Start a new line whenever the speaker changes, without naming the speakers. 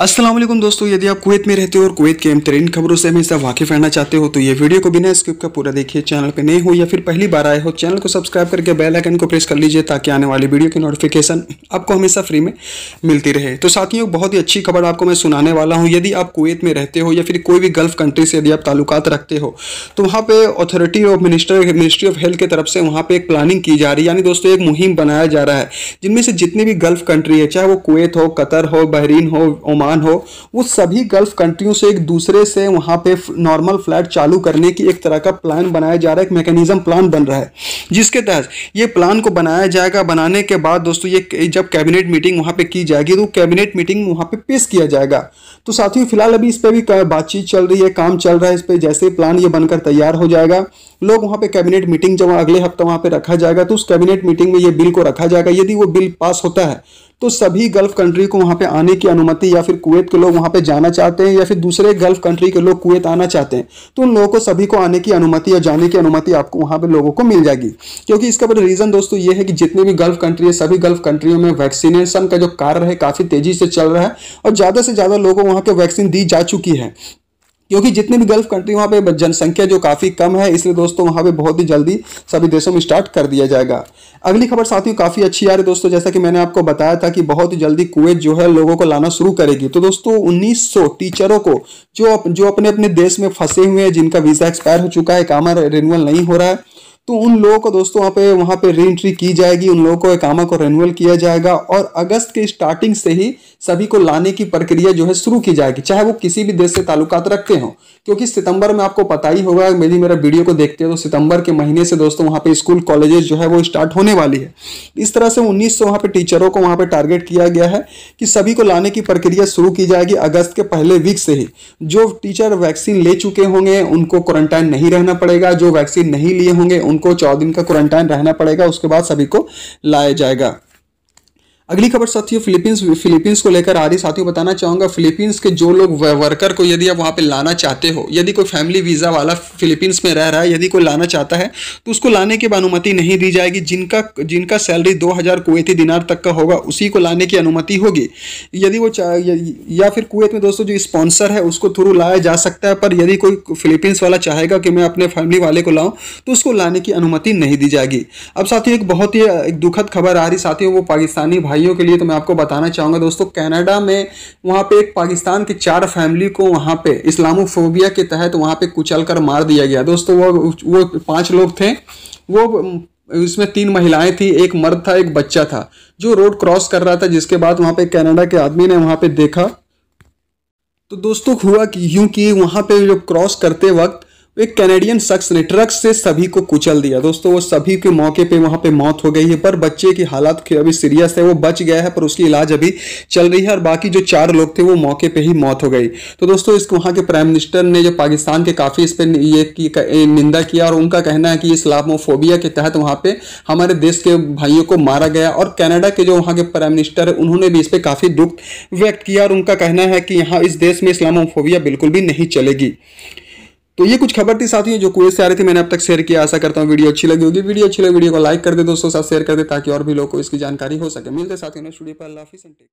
असलम दोस्तों यदि आप कुवैत में रहते हो और कुवैत के अहमतरीन खबरों से हमेशा वाकिफ रहना चाहते हो तो ये वीडियो को बिना स्क्रिप का पूरा देखिए चैनल पर नए हो या फिर पहली बार आए हो चैनल को सब्सक्राइब करके बेल आइकन को प्रेस कर लीजिए ताकि आने वाली वीडियो की नोटिफिकेशन आपको हमेशा फ्री में मिलती रहे तो साथियों बहुत ही अच्छी खबर आपको मैं सुनाने वाला हूँ यदि आप कुवैत में रहते हो या फिर कोई भी गल्फ कंट्री से यदि आप ताल्लुकात रखते हो तो वहाँ पर authority of minister ministry of health की तरफ से वहाँ पर एक प्लानिंग की जा रही है यानी दोस्तों एक मुहिम बनाया जा रहा है जिनमें से जितनी भी गल्फ कंट्री है चाहे वो कुवैत हो कतर हो बहरीन हो जापान हो वो सभी गल्फ कंट्रियों से एक दूसरे से वहाँ पे नॉर्मल फ्लाइट चालू करने की एक तरह का प्लान बनाया जा रहा है एक मैकेनिज्म प्लान बन रहा है जिसके तहत ये प्लान को बनाया जाएगा बनाने के बाद दोस्तों ये जब कैबिनेट मीटिंग वहाँ पे की जाएगी तो कैबिनेट मीटिंग वहाँ पे पेश किया जाएगा तो साथियों फिलहाल अभी इस पर भी बातचीत चल रही है काम चल रहा है इस पर जैसे प्लान ये बनकर तैयार हो जाएगा लोग वहाँ पे कैबिनेट मीटिंग जब अगले हफ्ता वहाँ पे रखा जाएगा तो उस कैबिनेट मीटिंग में ये बिल को रखा जाएगा यदि वो बिल पास होता है तो सभी गल्फ कंट्री को वहाँ पे आने की अनुमति या फिर कुवैत के लोग वहाँ पे जाना चाहते हैं या फिर दूसरे गल्फ कंट्री के लोग कुवैत आना चाहते हैं तो उन लोगों को सभी को आने की अनुमति या जाने की अनुमति आपको वहाँ पर लोगों को मिल जाएगी क्योंकि इसका बड़ा रीज़न दोस्तों ये है कि जितनी भी गल्फ कंट्री है सभी गल्फ कंट्रियों में वैक्सीनेशन का जो कार्य है काफ़ी तेज़ी से चल रहा है और ज़्यादा से ज़्यादा लोगों वहां के वैक्सीन दी जा चुकी है क्योंकि जितने भी गल्फ कंट्री वहाँ पे जनसंख्या जो काफ़ी कम है इसलिए दोस्तों वहाँ पे बहुत ही जल्दी सभी देशों में स्टार्ट कर दिया जाएगा अगली खबर साथियों काफ़ी अच्छी आ रही है दोस्तों जैसा कि मैंने आपको बताया था कि बहुत ही जल्दी कुवैत जो है लोगों को लाना शुरू करेगी तो दोस्तों 1900 टीचरों को जो जो अपने अपने देश में फंसे हुए हैं जिनका वीज़ा एक्सपायर हो चुका है कामर रिन्यूअल नहीं हो रहा है तो उन लोगों को दोस्तों वहाँ पे वहाँ पे री एंट्री की जाएगी उन लोगों को एकामा को रेनुअल किया जाएगा और अगस्त के स्टार्टिंग से ही सभी को लाने की प्रक्रिया जो है शुरू की जाएगी चाहे वो किसी भी देश से ताल्लुकात रखते हों क्योंकि सितंबर में आपको पता ही होगा मेरी मेरा वीडियो को देखते हो तो सितंबर के महीने से दोस्तों वहाँ पर स्कूल कॉलेजेस जो है वो स्टार्ट होने वाली है इस तरह से उन्नीस सौ वहाँ टीचरों को वहाँ पर टारगेट किया गया है कि सभी को लाने की प्रक्रिया शुरू की जाएगी अगस्त के पहले वीक से ही जो टीचर वैक्सीन ले चुके होंगे उनको क्वारंटाइन नहीं रहना पड़ेगा जो वैक्सीन नहीं लिए होंगे उन उनको चौदह दिन का क्वारंटाइन रहना पड़ेगा उसके बाद सभी को लाया जाएगा अगली खबर साथियों फिलीपींस फिलीपींस को लेकर आ रही साथियों बताना चाहूँगा फिलीपींस के जो लोग वर्कर को यदि आप वहाँ पे लाना चाहते हो यदि कोई फैमिली वीज़ा वाला फिलीपींस में रह रहा है यदि कोई लाना चाहता है तो उसको लाने की अनुमति नहीं दी जाएगी जिनका जिनका सैलरी दो हज़ार कुवैती दिनार तक का होगा उसी को लाने की अनुमति होगी यदि वो या फिर कुवैत में दोस्तों जो स्पॉन्सर है उसको थ्रू लाया जा सकता है पर यदि कोई फिलीपींस वाला चाहेगा कि मैं अपने फैमिली वाले को लाऊँ तो उसको लाने की अनुमति नहीं दी जाएगी अब साथियों एक बहुत ही एक दुखद खबर आ रही साथियों वो पाकिस्तानी भाई भाइयों के लिए तो मैं आपको बताना चाहूँगा दोस्तों कनाडा में वहाँ पे एक पाकिस्तान की चार फैमिली को वहाँ पे इस्लामोफोबिया के तहत वहाँ पे कुचल कर मार दिया गया दोस्तों वो वो पाँच लोग थे वो उसमें तीन महिलाएं थी एक मर्द था एक बच्चा था जो रोड क्रॉस कर रहा था जिसके बाद वहाँ पे कनाडा के आदमी ने वहाँ पे देखा तो दोस्तों हुआ कि यूँ कि वहाँ पे जो क्रॉस करते वक्त तो एक कैनेडियन शख्स ने ट्रक से सभी को कुचल दिया दोस्तों वो सभी के मौके पे वहाँ पे मौत हो गई है पर बच्चे की हालात अभी सीरियस है वो बच गया है पर उसकी इलाज अभी चल रही है और बाकी जो चार लोग थे वो मौके पे ही मौत हो गई तो दोस्तों इसको वहाँ के प्राइम मिनिस्टर ने जो पाकिस्तान के काफ़ी इस पर ये निंदा किया और उनका कहना है कि इस्लामोफोबिया के तहत वहाँ पर हमारे देश के भाइयों को मारा गया और कैनेडा के जो वहाँ के प्राइम मिनिस्टर है उन्होंने भी इस पर काफ़ी दुख व्यक्त किया और उनका कहना है कि यहाँ इस देश में इस्लामोफोबिया बिल्कुल भी नहीं चलेगी तो ये कुछ खबर थी साथियों जो कुएं से आ रही थी मैंने अब तक शेयर किया आशा करता हूँ वीडियो अच्छी लगी होगी वीडियो अच्छी लगी वीडियो को लाइक कर दे दोस्तों साथ शेयर कर दे ताकि और भी लोग को इसकी जानकारी हो सके मिलते साथियों ने स्टूडियो पर लाफी सेंटे